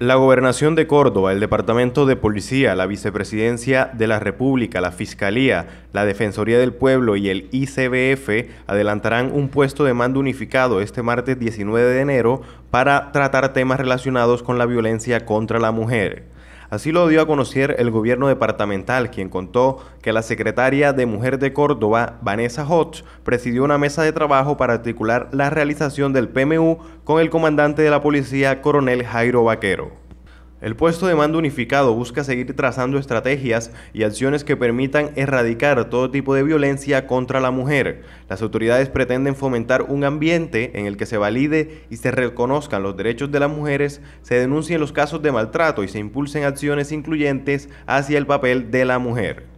La gobernación de Córdoba, el Departamento de Policía, la Vicepresidencia de la República, la Fiscalía, la Defensoría del Pueblo y el ICBF adelantarán un puesto de mando unificado este martes 19 de enero para tratar temas relacionados con la violencia contra la mujer. Así lo dio a conocer el gobierno departamental, quien contó que la secretaria de Mujer de Córdoba, Vanessa Hodge, presidió una mesa de trabajo para articular la realización del PMU con el comandante de la policía, coronel Jairo Vaquero. El puesto de mando unificado busca seguir trazando estrategias y acciones que permitan erradicar todo tipo de violencia contra la mujer. Las autoridades pretenden fomentar un ambiente en el que se valide y se reconozcan los derechos de las mujeres, se denuncien los casos de maltrato y se impulsen acciones incluyentes hacia el papel de la mujer.